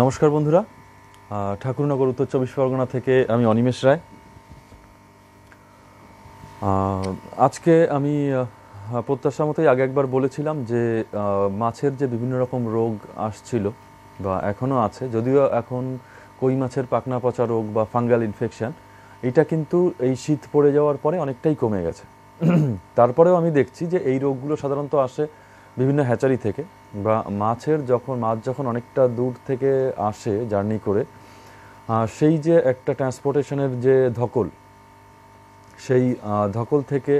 নমস্কার বন্ধুরা ঠাকুরনগর উত্তর চব্বিশ পরগনা থেকে আমি অনিমেষ রায় আজকে আমি প্রত্যাশা মতোই আগে একবার বলেছিলাম যে মাছের যে বিভিন্ন রকম রোগ আসছিল বা এখনও আছে যদিও এখন কই মাছের পাকনা পচা রোগ বা ফাঙ্গাল ইনফেকশান এটা কিন্তু এই শীত পড়ে যাওয়ার পরে অনেকটাই কমে গেছে তারপরেও আমি দেখছি যে এই রোগগুলো সাধারণত আসে বিভিন্ন হ্যাচারি থেকে বা মাছের যখন মাছ যখন অনেকটা দূর থেকে আসে জার্নি করে সেই যে একটা ট্রান্সপোর্টেশনের যে ধকল সেই ধকল থেকে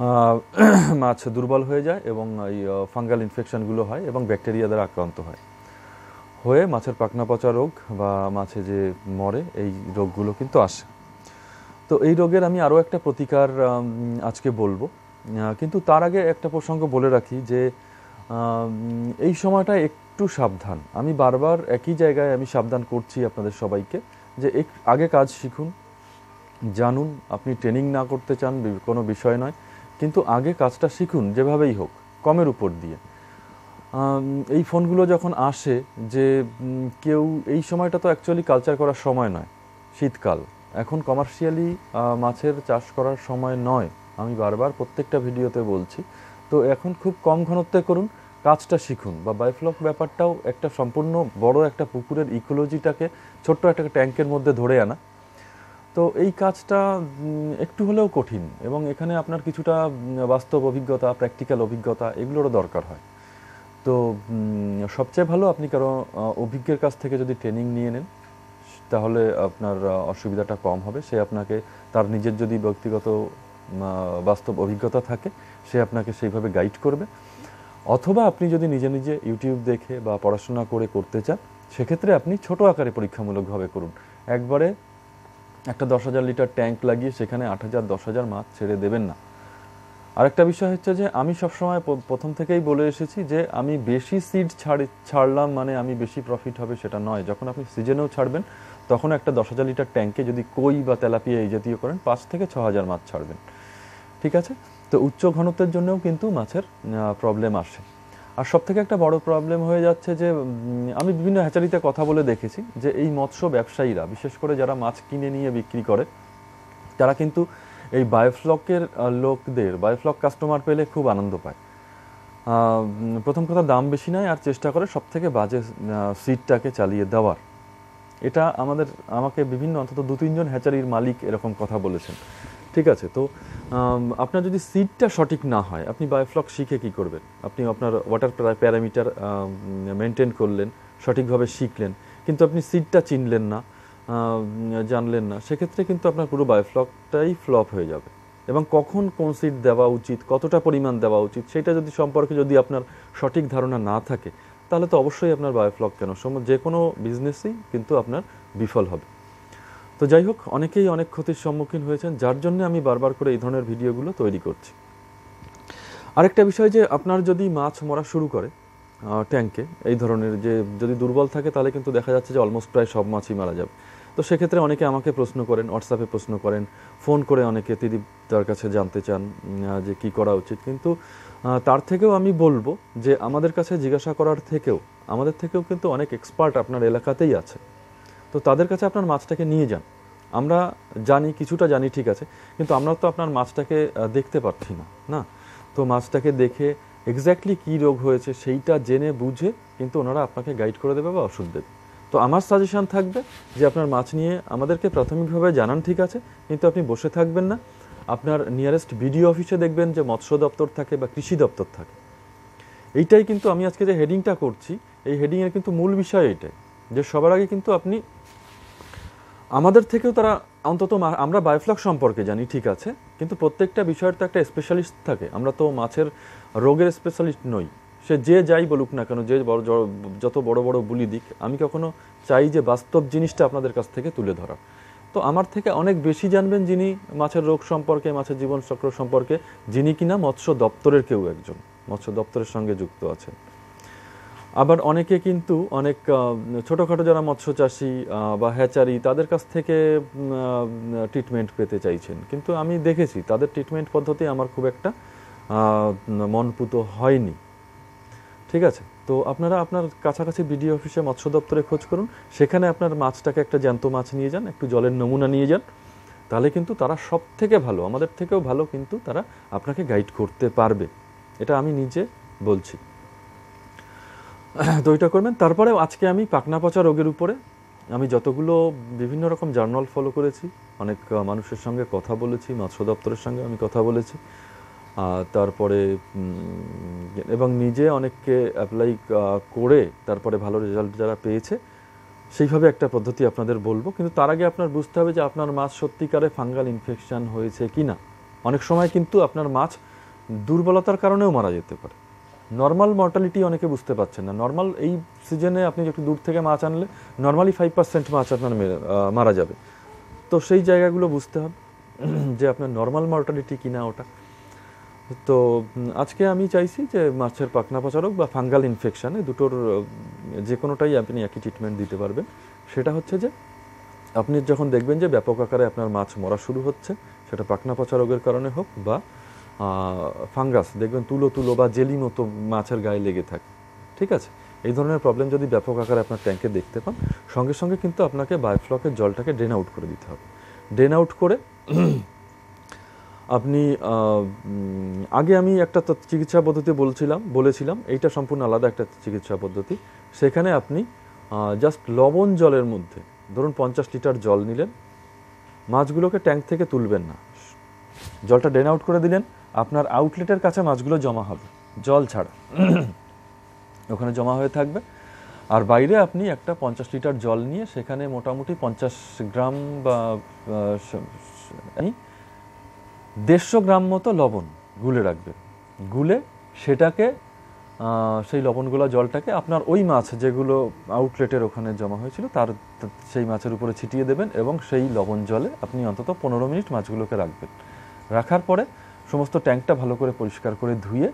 মাছ দুর্বল হয়ে যায় এবং এই ফাঙ্গাল ইনফেকশনগুলো হয় এবং ব্যাকটেরিয়া দ্বারা আক্রান্ত হয় হয়ে মাছের পাকনা পচা রোগ বা মাছে যে মরে এই রোগগুলো কিন্তু আসে তো এই রোগের আমি আরও একটা প্রতিকার আজকে বলবো কিন্তু তার আগে একটা প্রসঙ্গ বলে রাখি যে এই সময়টা একটু সাবধান আমি বারবার একই জায়গায় আমি সাবধান করছি আপনাদের সবাইকে যে এক আগে কাজ শিখুন জানুন আপনি ট্রেনিং না করতে চান কোনো বিষয় নয় কিন্তু আগে কাজটা শিখুন যেভাবেই হোক কমের উপর দিয়ে এই ফোনগুলো যখন আসে যে কেউ এই সময়টা তো অ্যাকচুয়ালি কালচার করার সময় নয় শীতকাল এখন কমার্শিয়ালি মাছের চাষ করার সময় নয় আমি বারবার প্রত্যেকটা ভিডিওতে বলছি তো এখন খুব কম ঘনত্বে করুন কাজটা শিখুন বা বায়োফ্লক ব্যাপারটাও একটা সম্পূর্ণ বড় একটা পুকুরের ইকোলজিটাকে ছোট্ট একটা ট্যাঙ্কের মধ্যে ধরে আনা তো এই কাজটা একটু হলেও কঠিন এবং এখানে আপনার কিছুটা বাস্তব অভিজ্ঞতা প্র্যাকটিক্যাল অভিজ্ঞতা এগুলোরও দরকার হয় তো সবচেয়ে ভালো আপনি কারো অভিজ্ঞের কাছ থেকে যদি ট্রেনিং নিয়ে নেন তাহলে আপনার অসুবিধাটা কম হবে সে আপনাকে তার নিজের যদি ব্যক্তিগত বাস্তব অভিজ্ঞতা থাকে সে আপনাকে সেইভাবে গাইড করবে অথবা আপনি যদি নিজে নিজে ইউটিউব দেখে বা পড়াশোনা করে করতে চান সেক্ষেত্রে আপনি ছোট আকারে পরীক্ষামূলকভাবে করুন একবারে একটা দশ হাজার লিটার ট্যাঙ্ক লাগিয়ে সেখানে আট হাজার দশ হাজার মাছ ছেড়ে দেবেন না আরেকটা বিষয় হচ্ছে যে আমি সবসময় প্রথম থেকেই বলে এসেছি যে আমি বেশি সিড ছাড় ছাড়লাম মানে আমি বেশি প্রফিট হবে সেটা নয় যখন আপনি সিজনেও ছাড়বেন তখন একটা দশ হাজার লিটার ট্যাঙ্কে যদি কই বা তেলাপিয়া এই জাতীয় করেন পাঁচ থেকে ছ হাজার মাছ ছাড়বেন ঠিক আছে তো উচ্চ ঘনত্বের জন্যও কিন্তু মাছের প্রবলেম আসে আর সব থেকে একটা বড় প্রবলেম হয়ে যাচ্ছে যে আমি বিভিন্ন হ্যাচারিতে কথা বলে দেখেছি যে এই মৎস্য ব্যবসায়ীরা বিশেষ করে যারা মাছ কিনে নিয়ে বিক্রি করে তারা কিন্তু এই বায়োফ্লকের লোকদের বায়োফ্লক কাস্টমার পেলে খুব আনন্দ পায় প্রথম কথা দাম বেশি নয় আর চেষ্টা করে সব থেকে বাজে সিটটাকে চালিয়ে দেওয়ার এটা আমাদের আমাকে বিভিন্ন অন্তত দু তিনজন হ্যাচারির মালিক এরকম কথা বলেছেন ঠিক আছে তো আপনার যদি সিটটা সঠিক না হয় আপনি বায়োফ্লক শিখে কি করবেন আপনি আপনার ওয়াটার প্যারামিটার মেনটেন করলেন সঠিকভাবে শিখলেন কিন্তু আপনি সিটটা চিনলেন না জানলেন না সেক্ষেত্রে কিন্তু আপনার পুরো বায়োফ্লকটাই ফ্লপ হয়ে যাবে এবং কখন কোন সিট দেওয়া উচিত কতটা পরিমাণ দেওয়া উচিত সেটা যদি সম্পর্কে যদি আপনার সঠিক ধারণা না থাকে তাহলে তো অবশ্যই আপনার বায়োফ্লক কেন যে কোনো বিজনেসই কিন্তু আপনার বিফল হবে তো যাই হোক অনেকেই অনেক ক্ষতির সম্মুখীন হয়েছেন যার জন্য আমি বারবার করে এই ধরনের ভিডিওগুলো তৈরি করছি আরেকটা বিষয় যে আপনার যদি মাছ মরা শুরু করে ট্যাঙ্কে এই ধরনের যে যদি দুর্বল থাকে তাহলে কিন্তু দেখা যাচ্ছে যে অলমোস্ট প্রায় সব মাছই মারা যাবে তো সেক্ষেত্রে অনেকে আমাকে প্রশ্ন করেন হোয়াটসঅ্যাপে প্রশ্ন করেন ফোন করে অনেকে তিনি তার কাছে জানতে চান যে কি করা উচিত কিন্তু তার থেকেও আমি বলবো যে আমাদের কাছে জিজ্ঞাসা করার থেকেও আমাদের থেকেও কিন্তু অনেক এক্সপার্ট আপনার এলাকাতেই আছে তো তাদের কাছে আপনার মাছটাকে নিয়ে যান আমরা জানি কিছুটা জানি ঠিক আছে কিন্তু আমরা তো আপনার মাছটাকে দেখতে পাচ্ছি না না তো মাছটাকে দেখে এক্স্যাক্টলি কী রোগ হয়েছে সেইটা জেনে বুঝে কিন্তু ওনারা আপনাকে গাইড করে দেবে বা ওষুধ দেবে তো আমার সাজেশান থাকবে যে আপনার মাছ নিয়ে আমাদেরকে প্রাথমিকভাবে জানান ঠিক আছে কিন্তু আপনি বসে থাকবেন না আপনার নিয়ারেস্ট বিডিও অফিসে দেখবেন যে মৎস্য দপ্তর থাকে বা কৃষি দপ্তর থাকে এইটাই কিন্তু আমি আজকে যে হেডিংটা করছি এই হেডিংয়ের কিন্তু মূল বিষয় এটাই যে সবার আগে কিন্তু আপনি আমাদের থেকেও তারা অন্তত আমরা বায়োফ্লক সম্পর্কে জানি ঠিক আছে কিন্তু প্রত্যেকটা বিষয়ের তো একটা স্পেশালিস্ট থাকে আমরা তো মাছের রোগের স্পেশালিস্ট নই সে যে যাই বলুক না কেন যে বড় যত বড় বড় বুলি দিক আমি কখনো চাই যে বাস্তব জিনিসটা আপনাদের কাছ থেকে তুলে ধরা তো আমার থেকে অনেক বেশি জানবেন যিনি মাছের রোগ সম্পর্কে মাছের জীবনচক্র সম্পর্কে যিনি কিনা মৎস্য দপ্তরের কেউ একজন মৎস্য দপ্তরের সঙ্গে যুক্ত আছেন আবার অনেকে কিন্তু অনেক ছোটোখাটো যারা মৎস্য চাষি বা হ্যাচারি তাদের কাছ থেকে ট্রিটমেন্ট পেতে চাইছেন কিন্তু আমি দেখেছি তাদের ট্রিটমেন্ট পদ্ধতি আমার খুব একটা মনপুত হয়নি ঠিক আছে তো আপনারা আপনার কাছাকাছি বিডিও অফিসে মৎস্য দপ্তরে খোঁজ করুন সেখানে আপনার মাছটাকে একটা জ্যান্ত মাছ নিয়ে যান একটু জলের নমুনা নিয়ে যান তাহলে কিন্তু তারা সব থেকে ভালো আমাদের থেকেও ভালো কিন্তু তারা আপনাকে গাইড করতে পারবে এটা আমি নিজে বলছি তো করবেন তারপরে আজকে আমি পাকনা পচা রোগের উপরে আমি যতগুলো বিভিন্ন রকম জার্নাল ফলো করেছি অনেক মানুষের সঙ্গে কথা বলেছি মৎস্য দপ্তরের সঙ্গে আমি কথা বলেছি তারপরে এবং নিজে অনেককে অ্যাপ্লাই করে তারপরে ভালো রেজাল্ট যারা পেয়েছে সেইভাবে একটা পদ্ধতি আপনাদের বলবো কিন্তু তার আগে আপনার বুঝতে হবে যে আপনার মাছ সত্যিকারে ফাঙ্গাল ইনফেকশান হয়েছে কি না অনেক সময় কিন্তু আপনার মাছ দুর্বলতার কারণেও মারা যেতে পারে নর্মাল মর্টালিটি অনেকে বুঝতে পারছেন না নর্মাল এই সিজনে আপনি একটু দূর থেকে মাছ আনলে নর্মালি ফাইভ পার্সেন্ট মাছ আপনার মারা যাবে তো সেই জায়গাগুলো বুঝতে হবে যে আপনার নর্মাল মর্টালিটি কিনা ওটা তো আজকে আমি চাইছি যে মাছের পাকনা পচারক বা ফাঙ্গাল ইনফেকশানে দুটোর যে কোনোটাই আপনি একই ট্রিটমেন্ট দিতে পারবেন সেটা হচ্ছে যে আপনি যখন দেখবেন যে ব্যাপক আকারে আপনার মাছ মরা শুরু হচ্ছে সেটা পাকনা পচারকের কারণে হোক বা ফাঙ্গাস দেখবেন তুলো তুলো বা জেলি মতো মাছের গায়ে লেগে থাকে ঠিক আছে এই ধরনের প্রবলেম যদি ব্যাপক আকারে আপনার ট্যাঙ্কে দেখতে পান সঙ্গে সঙ্গে কিন্তু আপনাকে বায়োফ্লকের জলটাকে ড্রেন আউট করে দিতে হবে ড্রেন আউট করে আপনি আগে আমি একটা চিকিৎসা পদ্ধতি বলছিলাম বলেছিলাম এইটা সম্পূর্ণ আলাদা একটা চিকিৎসা পদ্ধতি সেখানে আপনি জাস্ট লবণ জলের মধ্যে ধরুন পঞ্চাশ লিটার জল নিলেন মাছগুলোকে ট্যাঙ্ক থেকে তুলবেন না জলটা ড্রেন আউট করে দিলেন আপনার আউটলেটের কাছে মাছগুলো জমা হবে জল ছাড়া ওখানে জমা হয়ে থাকবে আর বাইরে আপনি একটা পঞ্চাশ লিটার জল নিয়ে সেখানে মোটামুটি পঞ্চাশ গ্রাম বা দেড়শো গ্রাম মতো লবণ গুলে রাখবেন গুলে সেটাকে সেই লবণগুলা জলটাকে আপনার ওই মাছ যেগুলো আউটলেটের ওখানে জমা হয়েছিল তার সেই মাছের উপরে ছিটিয়ে দেবেন এবং সেই লবণ জলে আপনি অন্তত পনেরো মিনিট মাছগুলোকে রাখবেন রাখার পরে সমস্ত ট্যাঙ্কটা ভালো করে পরিষ্কার করে ধুয়ে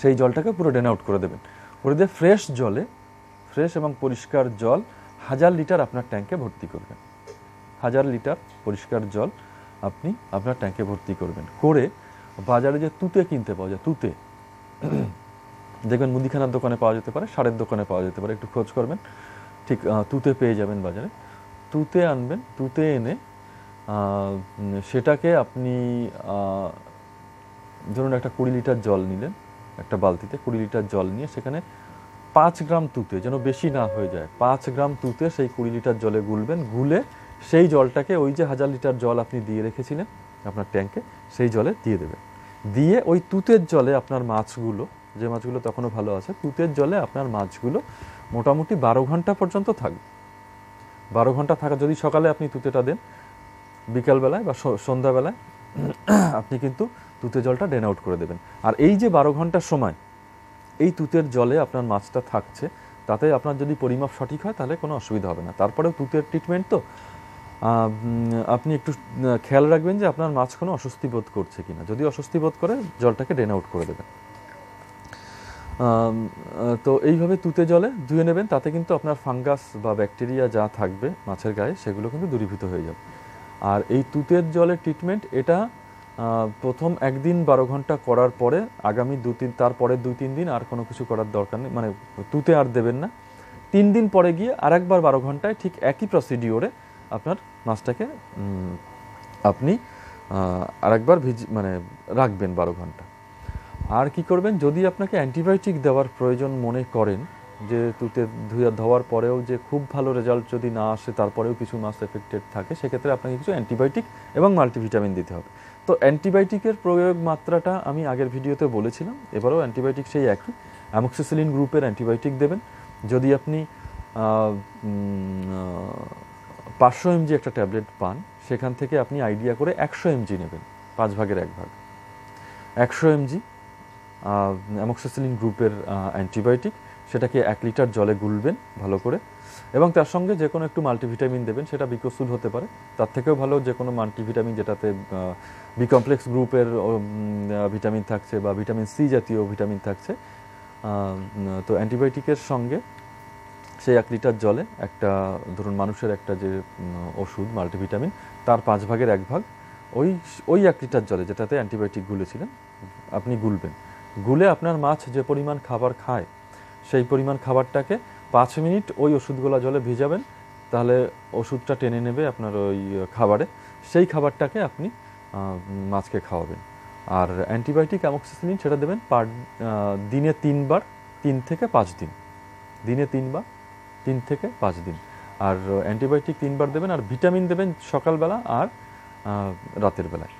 সেই জলটাকে পুরো ড্রেন আউট করে দেবেন করে দিয়ে ফ্রেশ জলে ফ্রেশ এবং পরিষ্কার জল হাজার লিটার আপনার ট্যাঙ্কে ভর্তি করবেন হাজার লিটার পরিষ্কার জল আপনি আপনার ট্যাঙ্কে ভর্তি করবেন করে বাজারে যে তুতে কিনতে পাওয়া যায় তুতে দেখবেন মুদিখানার দোকানে পাওয়া যেতে পারে সারের দোকানে পাওয়া যেতে পারে একটু খোঁজ করবেন ঠিক তুতে পেয়ে যাবেন বাজারে তুতে আনবেন তুতে এনে সেটাকে আপনি ধরুন একটা কুড়ি লিটার জল নিলেন একটা বালতিতে কুড়ি লিটার জল নিয়ে সেখানে পাঁচ গ্রাম তুতে যেন বেশি না হয়ে যায় পাঁচ গ্রাম তুতে সেই কুড়ি লিটার জলে গুলবেন গুলে সেই জলটাকে ওই যে হাজার লিটার জল আপনি দিয়ে রেখেছিলেন আপনার ট্যাঙ্কে সেই জলে দিয়ে দেবেন দিয়ে ওই তুতের জলে আপনার মাছগুলো যে মাছগুলো তখনও ভালো আছে তুতের জলে আপনার মাছগুলো মোটামুটি বারো ঘন্টা পর্যন্ত থাকবে বারো ঘন্টা থাকা যদি সকালে আপনি তুতেটা দেন বিকালবেলায় বা সন্ধ্যাবেলায় আপনি কিন্তু তুতে জলটা ড্রেন আউট করে দেবেন আর এই যে বারো ঘন্টার সময় এই তুতের জলে আপনার মাছটা থাকছে তাতে আপনার যদি পরিমাপ সঠিক হয় তাহলে কোনো অসুবিধা হবে না তারপরেও তুতের ট্রিটমেন্ট তো আপনি একটু খেয়াল রাখবেন যে আপনার মাছ কোনো অস্বস্তি বোধ করছে কিনা যদি অস্বস্তি বোধ করে জলটাকে ড্রেন আউট করে দেবেন তো এইভাবে তুতে জলে ধুয়ে নেবেন তাতে কিন্তু আপনার ফাঙ্গাস বা ব্যাকটেরিয়া যা থাকবে মাছের গায়ে সেগুলো কিন্তু দূরীভূত হয়ে যাবে আর এই তুতের জলের ট্রিটমেন্ট এটা প্রথম একদিন বারো ঘন্টা করার পরে আগামী দু তিন তারপরে দুই তিন দিন আর কোনো কিছু করার দরকার নেই মানে তুতে আর দেবেন না তিন দিন পরে গিয়ে আর একবার বারো ঘন্টায় ঠিক একই প্রসিডিওরে আপনার মাছটাকে আপনি আর একবার ভিজি মানে রাখবেন বারো ঘন্টা আর কি করবেন যদি আপনাকে অ্যান্টিবায়োটিক দেওয়ার প্রয়োজন মনে করেন যে তুতে ধুয়ে ধোয়ার পরেও যে খুব ভালো রেজাল্ট যদি না আসে তারপরেও কিছু মাছ এফেক্টেড থাকে সেক্ষেত্রে আপনাকে কিছু অ্যান্টিবায়োটিক এবং মাল্টিভিটামিন দিতে হবে তো অ্যান্টিবায়োটিকের প্রয়োগ মাত্রাটা আমি আগের ভিডিওতে বলেছিলাম এবারও অ্যান্টিবায়োটিক সেই একই অ্যামোক্সিসিলিন গ্রুপের অ্যান্টিবায়োটিক দেবেন যদি আপনি পাঁচশো এমজি একটা ট্যাবলেট পান সেখান থেকে আপনি আইডিয়া করে একশো এমজি নেবেন পাঁচ ভাগের এক ভাগ একশো এমজি অ্যামোক্সিসিলিন গ্রুপের অ্যান্টিবায়োটিক সেটাকে এক লিটার জলে গুলবেন ভালো করে এবং তার সঙ্গে যে কোনো একটু মাল্টিভিটামিন দেবেন সেটা বিকসুল হতে পারে তার থেকেও ভালো যে কোনো মাল্টিভিটামিন যেটাতে বি কমপ্লেক্স গ্রুপের ভিটামিন থাকছে বা ভিটামিন সি জাতীয় ভিটামিন থাকছে তো অ্যান্টিবায়োটিকের সঙ্গে সেই এক লিটার জলে একটা ধরুন মানুষের একটা যে ওষুধ মাল্টিভিটামিন তার পাঁচ ভাগের এক ভাগ ওই ওই এক লিটার জলে যেটাতে অ্যান্টিবায়োটিক গুলেছিলেন আপনি গুলবেন গুলে আপনার মাছ যে পরিমাণ খাবার খায় সেই পরিমাণ খাবারটাকে পাঁচ মিনিট ওই ওষুধগুলো জলে ভিজাবেন তাহলে ওষুধটা টেনে নেবে আপনার ওই খাবারে সেই খাবারটাকে আপনি মাছকে খাওয়াবেন আর অ্যান্টিবায়োটিক অ্যামক্সিসিলিন সেটা দেবেন পার দিনে তিনবার তিন থেকে পাঁচ দিন দিনে তিনবার তিন থেকে পাঁচ দিন আর অ্যান্টিবায়োটিক তিনবার দেবেন আর ভিটামিন দেবেন সকালবেলা আর রাতের বেলায়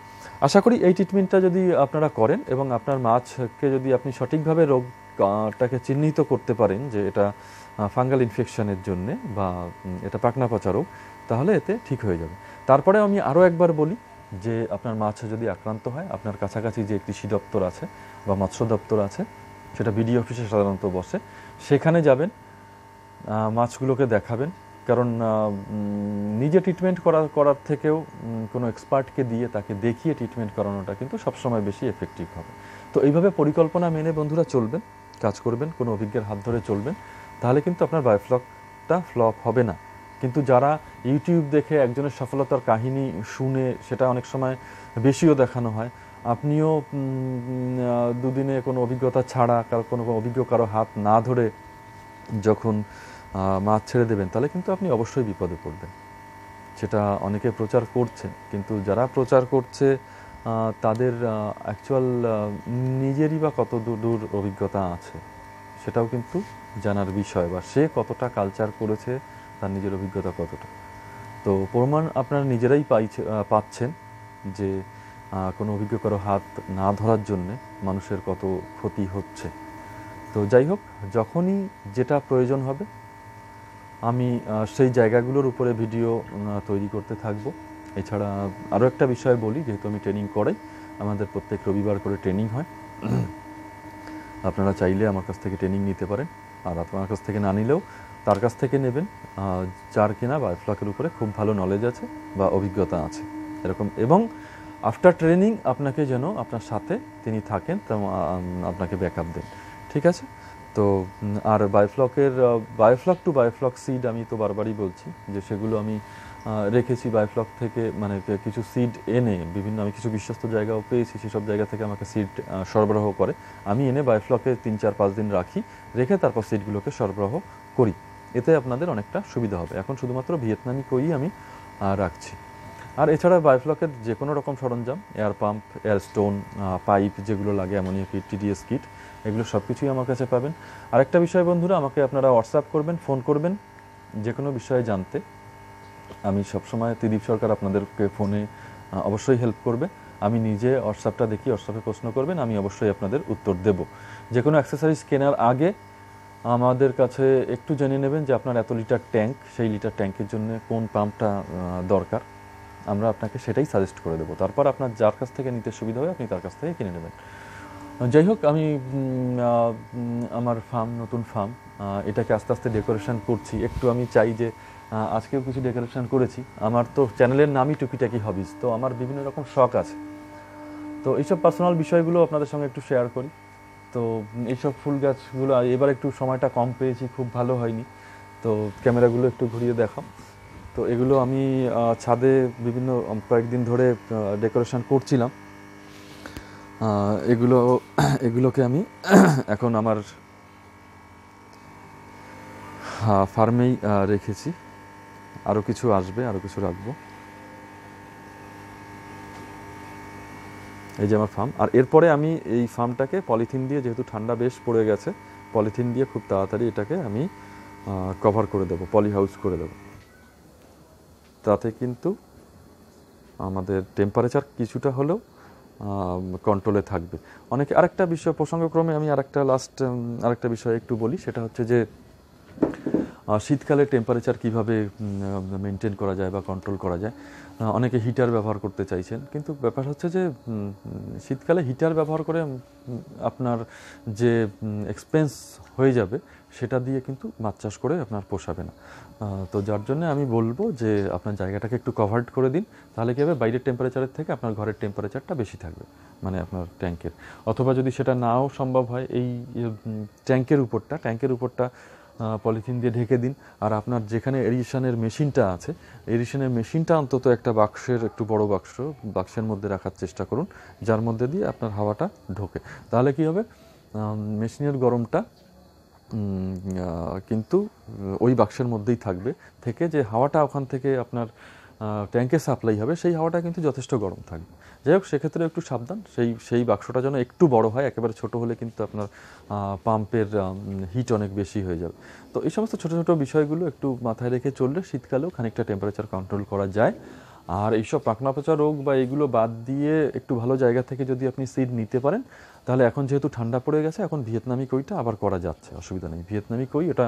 আশা করি এই ট্রিটমেন্টটা যদি আপনারা করেন এবং আপনার মাছকে যদি আপনি সঠিকভাবে রোগ কাটাকে চিহ্নিত করতে পারেন যে এটা ফাঙ্গাল ইনফেকশনের জন্য বা এটা পাকনা রোগ তাহলে এতে ঠিক হয়ে যাবে তারপরে আমি আরও একবার বলি যে আপনার মাছ যদি আক্রান্ত হয় আপনার কাছাকাছি যে কৃষি দপ্তর আছে বা মৎস্য দপ্তর আছে সেটা বিডি অফিসে সাধারণত বসে সেখানে যাবেন মাছগুলোকে দেখাবেন কারণ নিজে ট্রিটমেন্ট করার করার থেকেও কোনো এক্সপার্টকে দিয়ে তাকে দেখিয়ে ট্রিটমেন্ট করানোটা কিন্তু সবসময় বেশি এফেক্টিভ হবে তো এইভাবে পরিকল্পনা মেনে বন্ধুরা চলবেন কাজ করবেন কোনো অভিজ্ঞের হাত ধরে চলবেন তাহলে কিন্তু আপনার বায়োফ্লগটা ফ্লপ হবে না কিন্তু যারা ইউটিউব দেখে একজনের সফলতার কাহিনী শুনে সেটা অনেক সময় বেশিও দেখানো হয় আপনিও দুদিনে কোনো অভিজ্ঞতা ছাড়া কারো কোনো অভিজ্ঞ কারো হাত না ধরে যখন মাছ ছেড়ে দেবেন তাহলে কিন্তু আপনি অবশ্যই বিপদে পড়বেন সেটা অনেকে প্রচার করছে কিন্তু যারা প্রচার করছে তাদের অ্যাকচুয়াল নিজেরই বা কত দূর দূর অভিজ্ঞতা আছে সেটাও কিন্তু জানার বিষয় বা সে কতটা কালচার করেছে তার নিজের অভিজ্ঞতা কতটা তো প্রমাণ আপনারা নিজেরাই পাইছে পাচ্ছেন যে কোনো অভিজ্ঞ কারো হাত না ধরার জন্যে মানুষের কত ক্ষতি হচ্ছে তো যাই হোক যখনই যেটা প্রয়োজন হবে আমি সেই জায়গাগুলোর উপরে ভিডিও তৈরি করতে থাকবো এছাড়া আরও একটা বিষয় বলি যেহেতু আমি ট্রেনিং করাই আমাদের প্রত্যেক রবিবার করে ট্রেনিং হয় আপনারা চাইলে আমার কাছ থেকে ট্রেনিং নিতে পারেন আর আপনার কাছ থেকে না নিলেও তার কাছ থেকে নেবেন যার কিনা ফ্লকের উপরে খুব ভালো নলেজ আছে বা অভিজ্ঞতা আছে এরকম এবং আফটার ট্রেনিং আপনাকে যেন আপনার সাথে তিনি থাকেন আপনাকে ব্যাক দেন ঠিক আছে তো আর বায়োফ্লকের বায়োফ্লক টু বায়োফ্লক সিড আমি তো বারবারই বলছি যে সেগুলো আমি রেখেছি বায়োফ্লক থেকে মানে কিছু সিড এনে বিভিন্ন আমি কিছু বিশ্বস্ত জায়গাও পেয়েছি সেসব জায়গা থেকে আমাকে সিড সরবরাহ করে আমি এনে বায়োফ্লকে তিন চার পাঁচ দিন রাখি রেখে তারপর সিডগুলোকে সরবরাহ করি এতে আপনাদের অনেকটা সুবিধা হবে এখন শুধুমাত্র ভিয়েতনামি কই আমি রাখছি আর এছাড়া বায়োফ্লকের যে কোনো রকম সরঞ্জাম air pump air stone pipe যেগুলো লাগে এমনই কিট টিডিএস কিট এগুলো সব কিছুই আমার কাছে পাবেন আরেকটা বিষয় বন্ধুরা আমাকে আপনারা হোয়াটসঅ্যাপ করবেন ফোন করবেন যে কোনো বিষয়ে জানতে আমি সবসময় ত্রিদীপ সরকার আপনাদেরকে ফোনে অবশ্যই হেল্প করবে আমি নিজে হোয়াটসঅ্যাপটা দেখি হোয়াটসঅ্যাপে প্রশ্ন করবেন আমি অবশ্যই আপনাদের উত্তর দেব যে কোনো অ্যাক্সেসারিজ কেনার আগে আমাদের কাছে একটু জেনে নেবেন যে আপনার এত লিটার ট্যাঙ্ক সেই লিটার ট্যাঙ্কের জন্য কোন পাম্পটা দরকার আমরা আপনাকে সেটাই সাজেস্ট করে দেবো তারপর আপনার যার কাছ থেকে নিতে সুবিধা হবে আপনি তার কাছ থেকে কিনে নেবেন যাই হোক আমি আমার ফার্ম নতুন ফার্ম এটাকে আস্তে আস্তে ডেকোরেশন করছি একটু আমি চাই যে আজকেও কিছু ডেকোরেশন করেছি আমার তো চ্যানেলের নামই টুকিটাকি হবিস তো আমার বিভিন্ন রকম শখ আছে তো এইসব পার্সোনাল বিষয়গুলো আপনাদের সঙ্গে একটু শেয়ার করি তো এইসব ফুল গাছগুলো এবার একটু সময়টা কম পেয়েছি খুব ভালো হয়নি তো ক্যামেরাগুলো একটু ঘুরিয়ে দেখাও তো এগুলো আমি ছাদে বিভিন্ন কয়েকদিন ধরে ডেকোরেশন করছিলাম এগুলো এগুলোকে আমি এখন আমার ফার্মেই রেখেছি আরও কিছু আসবে আরও কিছু রাখবো এই যে আমার ফার্ম আর এরপরে আমি এই ফার্মটাকে পলিথিন দিয়ে যেহেতু ঠান্ডা বেশ পড়ে গেছে পলিথিন দিয়ে খুব তাড়াতাড়ি এটাকে আমি কভার করে দেবো পলি হাউস করে দেবো তাতে কিন্তু আমাদের টেম্পারেচার কিছুটা হলেও কন্ট্রোলে থাকবে অনেকে আরেকটা বিষয় প্রসঙ্গক্রমে আমি আরেকটা লাস্ট আরেকটা বিষয় একটু বলি সেটা হচ্ছে যে শীতকালে টেম্পারেচার কিভাবে মেনটেন করা যায় বা কন্ট্রোল করা যায় অনেকে হিটার ব্যবহার করতে চাইছেন কিন্তু ব্যাপার হচ্ছে যে শীতকালে হিটার ব্যবহার করে আপনার যে এক্সপেন্স হয়ে যাবে সেটা দিয়ে কিন্তু মাছ চাষ করে আপনার পোষাবে না তো যার জন্য আমি বলবো যে আপনার জায়গাটাকে একটু কভার্ড করে দিন তাহলে কী হবে বাইরের টেম্পারেচারের থেকে আপনার ঘরের টেম্পারেচারটা বেশি থাকবে মানে আপনার ট্যাঙ্কের অথবা যদি সেটা নাও সম্ভব হয় এই ট্যাঙ্কের উপরটা ট্যাঙ্কের উপরটা পলিথিন দিয়ে ঢেকে দিন আর আপনার যেখানে এডিশনের মেশিনটা আছে এডিশনের মেশিনটা অন্তত একটা বাক্সের একটু বড় বাক্স বাক্সের মধ্যে রাখার চেষ্টা করুন যার মধ্যে দিয়ে আপনার হাওয়াটা ঢোকে তাহলে কি হবে মেশিনের গরমটা কিন্তু ওই বাক্সের মধ্যেই থাকবে থেকে যে হাওয়াটা ওখান থেকে আপনার ট্যাঙ্কে সাপ্লাই হবে সেই হাওয়াটা কিন্তু যথেষ্ট গরম থাকবে যাই হোক সেক্ষেত্রে একটু সাবধান সেই সেই বাক্সটা যেন একটু বড় হয় একেবারে ছোট হলে কিন্তু আপনার পাম্পের হিট অনেক বেশি হয়ে যাবে তো এই সমস্ত ছোট ছোট বিষয়গুলো একটু মাথায় রেখে চললে শীতকালেও খানিকটা টেম্পারেচার কন্ট্রোল করা যায় আর এইসব পাকনাপচা রোগ বা এইগুলো বাদ দিয়ে একটু ভালো জায়গা থেকে যদি আপনি সিড নিতে পারেন তাহলে এখন যেহেতু ঠান্ডা পড়ে গেছে এখন ভিয়েতনামি কইটা আবার করা যাচ্ছে অসুবিধা নেই ভিয়েতনামি কই এটা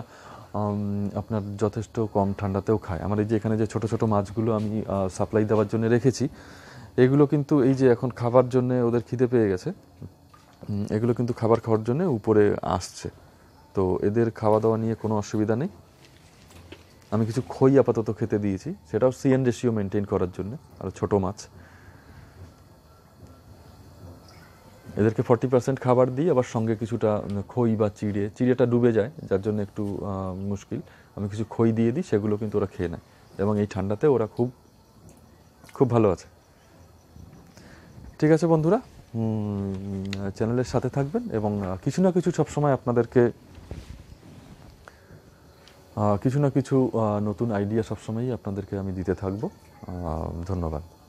আপনার যথেষ্ট কম ঠান্ডাতেও খায় আমার এই যে এখানে যে ছোট ছোট মাছগুলো আমি সাপ্লাই দেওয়ার জন্য রেখেছি এগুলো কিন্তু এই যে এখন খাবার জন্য ওদের খিদে পেয়ে গেছে এগুলো কিন্তু খাবার খাওয়ার জন্য উপরে আসছে তো এদের খাওয়া দাওয়া নিয়ে কোনো অসুবিধা নেই আমি কিছু খই আপাতত খেতে দিয়েছি সেটাও সিএন রেশিও মেনটেন করার জন্য আর ছোট মাছ এদেরকে ফর্টি পার্সেন্ট খাবার দিই আবার সঙ্গে কিছুটা খই বা চিড়ে চিড়েটা ডুবে যায় যার জন্য একটু মুশকিল আমি কিছু খই দিয়ে দিই সেগুলো কিন্তু ওরা খেয়ে নেয় এবং এই ঠান্ডাতে ওরা খুব খুব ভালো আছে ঠিক আছে বন্ধুরা চ্যানেলের সাথে থাকবেন এবং কিছু না কিছু সবসময় আপনাদেরকে কিছু না কিছু নতুন আইডিয়া সবসময়ই আপনাদেরকে আমি দিতে থাকবো ধন্যবাদ